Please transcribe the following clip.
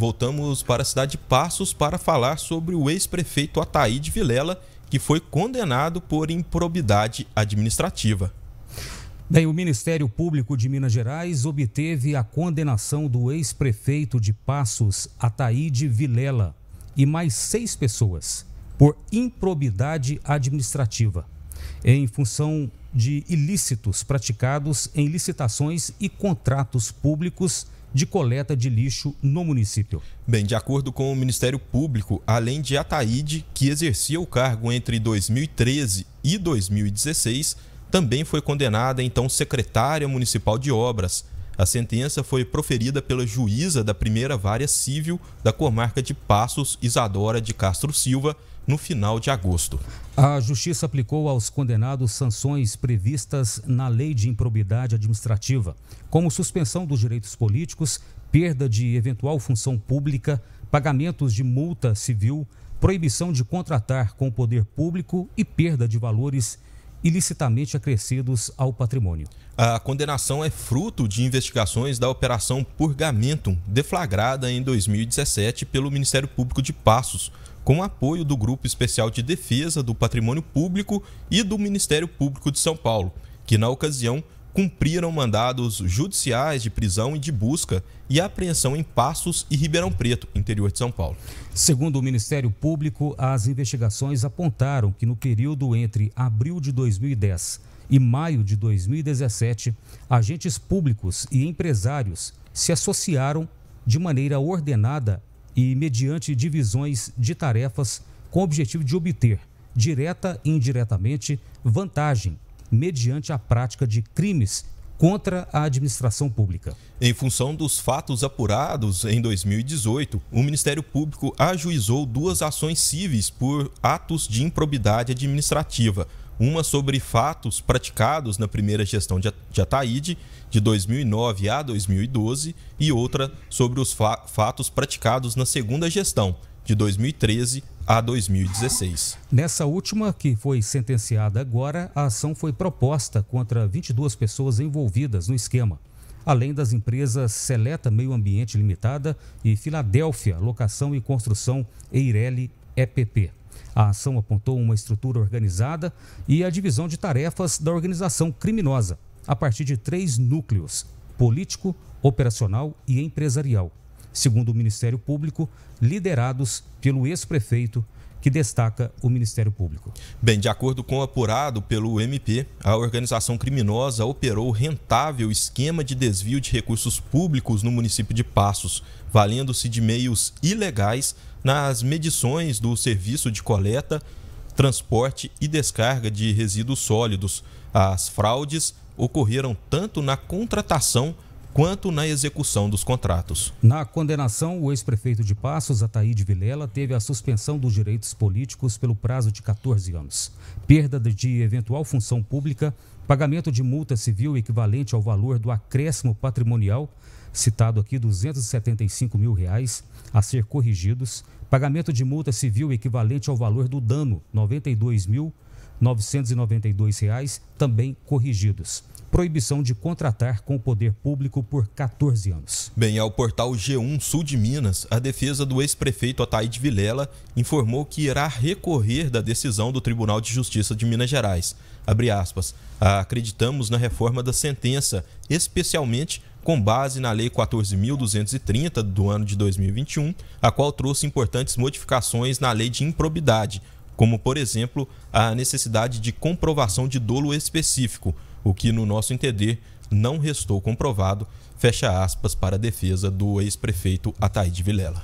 voltamos para a cidade de Passos para falar sobre o ex-prefeito Ataíde Vilela, que foi condenado por improbidade administrativa. Bem, o Ministério Público de Minas Gerais obteve a condenação do ex-prefeito de Passos, Ataíde Vilela, e mais seis pessoas por improbidade administrativa, em função de ilícitos praticados em licitações e contratos públicos de coleta de lixo no município. Bem, de acordo com o Ministério Público, além de Ataíde, que exercia o cargo entre 2013 e 2016, também foi condenada então secretária municipal de obras, a sentença foi proferida pela juíza da primeira vara civil da comarca de Passos, Isadora de Castro Silva, no final de agosto. A Justiça aplicou aos condenados sanções previstas na Lei de Improbidade Administrativa, como suspensão dos direitos políticos, perda de eventual função pública, pagamentos de multa civil, proibição de contratar com o poder público e perda de valores ilicitamente acrescidos ao patrimônio. A condenação é fruto de investigações da Operação Purgamento, deflagrada em 2017 pelo Ministério Público de Passos, com apoio do Grupo Especial de Defesa do Patrimônio Público e do Ministério Público de São Paulo, que na ocasião cumpriram mandados judiciais de prisão e de busca e apreensão em Passos e Ribeirão Preto, interior de São Paulo. Segundo o Ministério Público, as investigações apontaram que no período entre abril de 2010 e maio de 2017, agentes públicos e empresários se associaram de maneira ordenada e mediante divisões de tarefas com o objetivo de obter, direta e indiretamente, vantagem mediante a prática de crimes contra a administração pública. Em função dos fatos apurados em 2018, o Ministério Público ajuizou duas ações cíveis por atos de improbidade administrativa. Uma sobre fatos praticados na primeira gestão de Ataíde, de 2009 a 2012, e outra sobre os fa fatos praticados na segunda gestão, de 2013 a 2016. Nessa última, que foi sentenciada agora, a ação foi proposta contra 22 pessoas envolvidas no esquema, além das empresas Seleta Meio Ambiente Limitada e Filadélfia Locação e Construção Eireli EPP. A ação apontou uma estrutura organizada e a divisão de tarefas da organização criminosa, a partir de três núcleos: político, operacional e empresarial segundo o Ministério Público, liderados pelo ex-prefeito que destaca o Ministério Público. Bem, de acordo com o apurado pelo MP, a organização criminosa operou rentável esquema de desvio de recursos públicos no município de Passos, valendo-se de meios ilegais nas medições do serviço de coleta, transporte e descarga de resíduos sólidos. As fraudes ocorreram tanto na contratação quanto na execução dos contratos. Na condenação, o ex-prefeito de Passos, Ataíde Vilela, teve a suspensão dos direitos políticos pelo prazo de 14 anos, perda de eventual função pública, pagamento de multa civil equivalente ao valor do acréscimo patrimonial, citado aqui 275 mil reais, a ser corrigidos, pagamento de multa civil equivalente ao valor do dano, 92 mil reais 992 reais, também corrigidos. Proibição de contratar com o poder público por 14 anos. Bem, ao portal G1 Sul de Minas, a defesa do ex-prefeito Ataíde Vilela informou que irá recorrer da decisão do Tribunal de Justiça de Minas Gerais. Aspas, acreditamos na reforma da sentença, especialmente com base na Lei 14.230 do ano de 2021, a qual trouxe importantes modificações na Lei de Improbidade como, por exemplo, a necessidade de comprovação de dolo específico, o que, no nosso entender, não restou comprovado, fecha aspas para a defesa do ex-prefeito Ataíde Vilela.